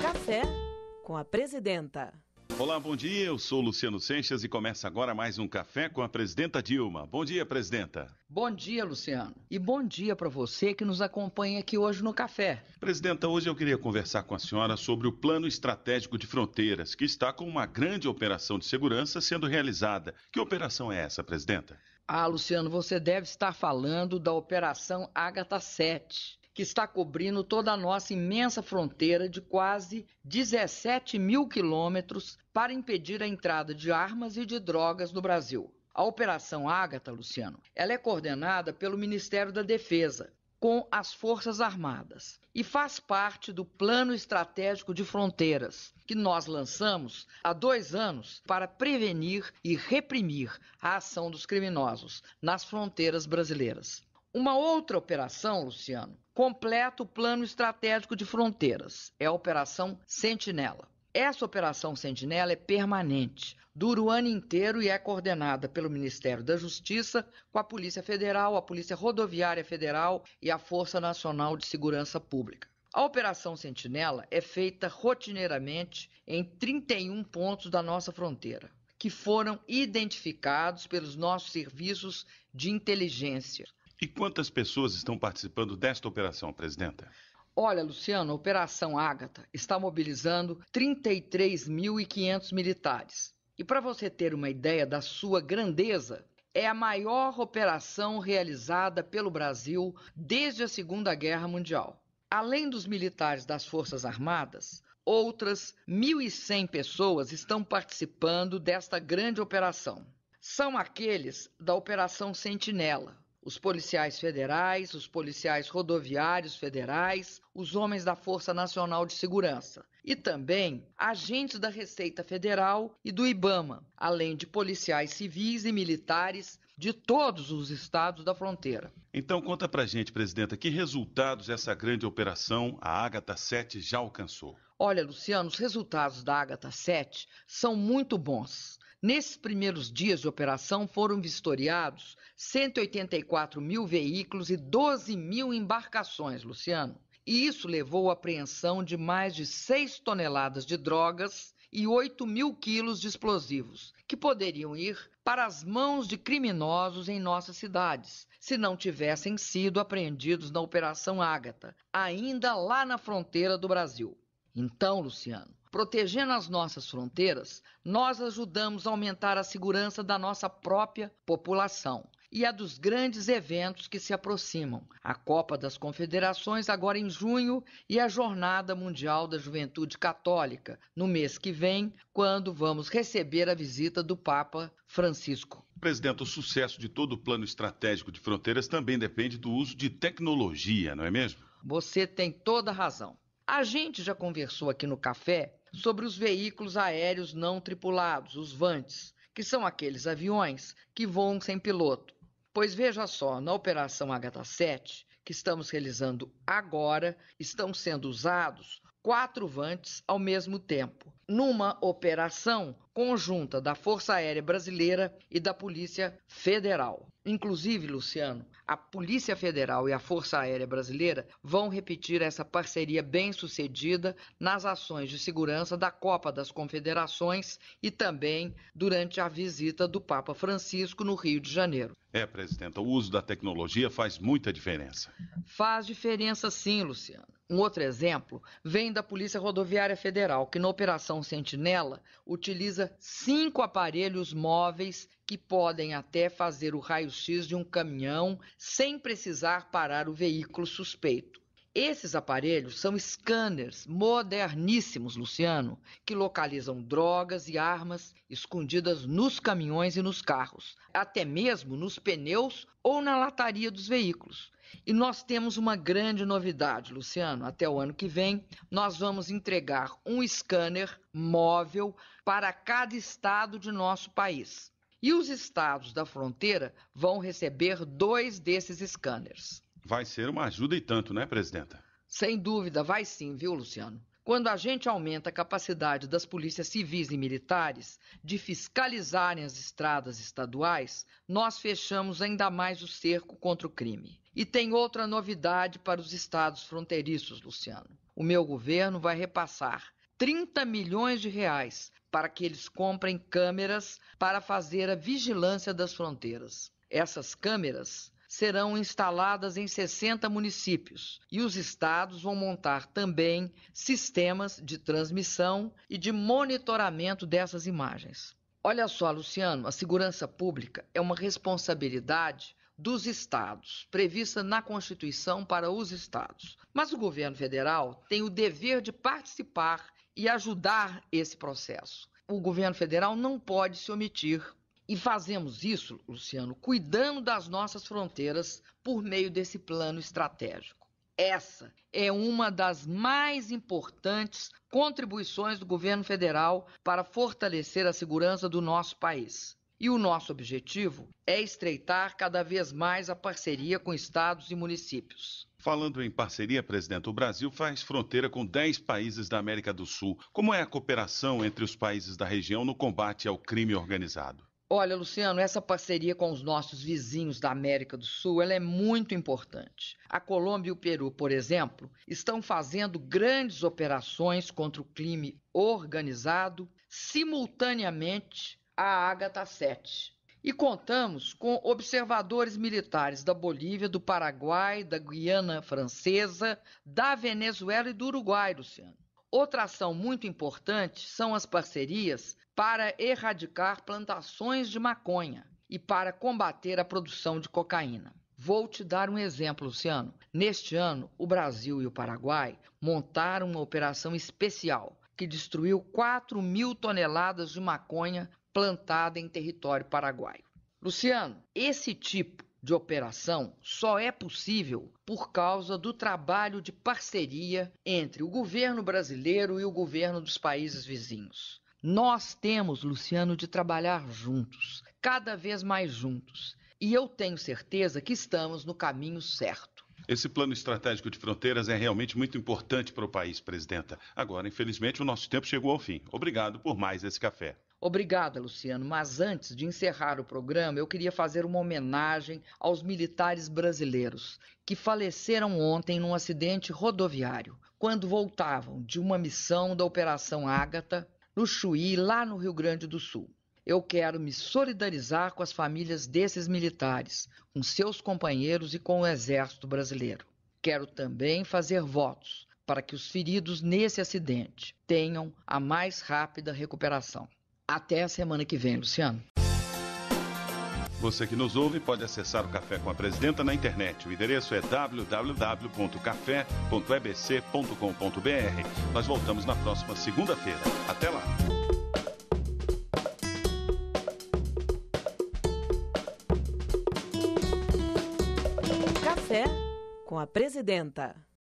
Café com a presidenta. Olá, bom dia. Eu sou Luciano Sanches e começa agora mais um café com a presidenta Dilma. Bom dia, presidenta. Bom dia, Luciano. E bom dia para você que nos acompanha aqui hoje no café. Presidenta, hoje eu queria conversar com a senhora sobre o Plano Estratégico de Fronteiras, que está com uma grande operação de segurança sendo realizada. Que operação é essa, presidenta? Ah, Luciano, você deve estar falando da Operação Ágata 7, que está cobrindo toda a nossa imensa fronteira de quase 17 mil quilômetros para impedir a entrada de armas e de drogas no Brasil. A Operação Ágata, Luciano, ela é coordenada pelo Ministério da Defesa com as Forças Armadas e faz parte do Plano Estratégico de Fronteiras, que nós lançamos há dois anos para prevenir e reprimir a ação dos criminosos nas fronteiras brasileiras. Uma outra operação, Luciano, completa o Plano Estratégico de Fronteiras, é a Operação Sentinela. Essa operação Sentinela é permanente, dura o ano inteiro e é coordenada pelo Ministério da Justiça, com a Polícia Federal, a Polícia Rodoviária Federal e a Força Nacional de Segurança Pública. A Operação Sentinela é feita rotineiramente em 31 pontos da nossa fronteira, que foram identificados pelos nossos serviços de inteligência. E quantas pessoas estão participando desta operação, Presidenta? Olha, Luciano, a Operação Ágata está mobilizando 33.500 militares. E para você ter uma ideia da sua grandeza, é a maior operação realizada pelo Brasil desde a Segunda Guerra Mundial. Além dos militares das Forças Armadas, outras 1.100 pessoas estão participando desta grande operação. São aqueles da Operação Sentinela, os policiais federais, os policiais rodoviários federais, os homens da Força Nacional de Segurança e também agentes da Receita Federal e do IBAMA, além de policiais civis e militares de todos os estados da fronteira. Então conta pra gente, presidenta, que resultados essa grande operação, a Ágata 7, já alcançou? Olha, Luciano, os resultados da Ágata 7 são muito bons. Nesses primeiros dias de operação foram vistoriados 184 mil veículos e 12 mil embarcações, Luciano. E isso levou à apreensão de mais de 6 toneladas de drogas e 8 mil quilos de explosivos, que poderiam ir para as mãos de criminosos em nossas cidades, se não tivessem sido apreendidos na Operação Ágata, ainda lá na fronteira do Brasil. Então, Luciano, Protegendo as nossas fronteiras, nós ajudamos a aumentar a segurança da nossa própria população e a dos grandes eventos que se aproximam: a Copa das Confederações, agora em junho, e a Jornada Mundial da Juventude Católica, no mês que vem, quando vamos receber a visita do Papa Francisco. Presidente, o sucesso de todo o plano estratégico de fronteiras também depende do uso de tecnologia, não é mesmo? Você tem toda a razão. A gente já conversou aqui no café sobre os veículos aéreos não tripulados, os VANTs, que são aqueles aviões que voam sem piloto. Pois veja só, na Operação h 7, que estamos realizando agora, estão sendo usados quatro vantes ao mesmo tempo, numa operação conjunta da Força Aérea Brasileira e da Polícia Federal. Inclusive, Luciano, a Polícia Federal e a Força Aérea Brasileira vão repetir essa parceria bem-sucedida nas ações de segurança da Copa das Confederações e também durante a visita do Papa Francisco no Rio de Janeiro. É, presidenta, o uso da tecnologia faz muita diferença. Faz diferença sim, Luciano. Um outro exemplo vem da Polícia Rodoviária Federal, que na Operação Sentinela utiliza cinco aparelhos móveis que podem até fazer o raio-x de um caminhão sem precisar parar o veículo suspeito. Esses aparelhos são scanners moderníssimos, Luciano, que localizam drogas e armas escondidas nos caminhões e nos carros, até mesmo nos pneus ou na lataria dos veículos. E nós temos uma grande novidade, Luciano. Até o ano que vem, nós vamos entregar um scanner móvel para cada estado de nosso país. E os estados da fronteira vão receber dois desses scanners. Vai ser uma ajuda e tanto, né, presidenta? Sem dúvida, vai sim, viu, Luciano? Quando a gente aumenta a capacidade das polícias civis e militares de fiscalizarem as estradas estaduais, nós fechamos ainda mais o cerco contra o crime. E tem outra novidade para os estados fronteiriços, Luciano. O meu governo vai repassar 30 milhões de reais para que eles comprem câmeras para fazer a vigilância das fronteiras. Essas câmeras serão instaladas em 60 municípios e os estados vão montar também sistemas de transmissão e de monitoramento dessas imagens. Olha só, Luciano, a segurança pública é uma responsabilidade dos estados, prevista na Constituição para os estados. Mas o governo federal tem o dever de participar e ajudar esse processo. O governo federal não pode se omitir e fazemos isso, Luciano, cuidando das nossas fronteiras por meio desse plano estratégico. Essa é uma das mais importantes contribuições do governo federal para fortalecer a segurança do nosso país. E o nosso objetivo é estreitar cada vez mais a parceria com estados e municípios. Falando em parceria, presidente, o Brasil faz fronteira com 10 países da América do Sul. Como é a cooperação entre os países da região no combate ao crime organizado? Olha, Luciano, essa parceria com os nossos vizinhos da América do Sul ela é muito importante. A Colômbia e o Peru, por exemplo, estão fazendo grandes operações contra o crime organizado simultaneamente à Agatha 7, e contamos com observadores militares da Bolívia, do Paraguai, da Guiana Francesa, da Venezuela e do Uruguai, Luciano. Outra ação muito importante são as parcerias para erradicar plantações de maconha e para combater a produção de cocaína. Vou te dar um exemplo, Luciano. Neste ano, o Brasil e o Paraguai montaram uma operação especial que destruiu 4 mil toneladas de maconha plantada em território paraguaio. Luciano, esse tipo de operação só é possível por causa do trabalho de parceria entre o governo brasileiro e o governo dos países vizinhos. Nós temos, Luciano, de trabalhar juntos, cada vez mais juntos. E eu tenho certeza que estamos no caminho certo. Esse plano estratégico de fronteiras é realmente muito importante para o país, presidenta. Agora, infelizmente, o nosso tempo chegou ao fim. Obrigado por mais esse café. Obrigada, Luciano. Mas antes de encerrar o programa, eu queria fazer uma homenagem aos militares brasileiros que faleceram ontem num acidente rodoviário, quando voltavam de uma missão da Operação Ágata no Chuí, lá no Rio Grande do Sul. Eu quero me solidarizar com as famílias desses militares, com seus companheiros e com o Exército Brasileiro. Quero também fazer votos para que os feridos nesse acidente tenham a mais rápida recuperação. Até a semana que vem, Luciano. Você que nos ouve pode acessar o Café com a Presidenta na internet. O endereço é www.café.ebc.com.br. Nós voltamos na próxima segunda-feira. Até lá! Café com a Presidenta.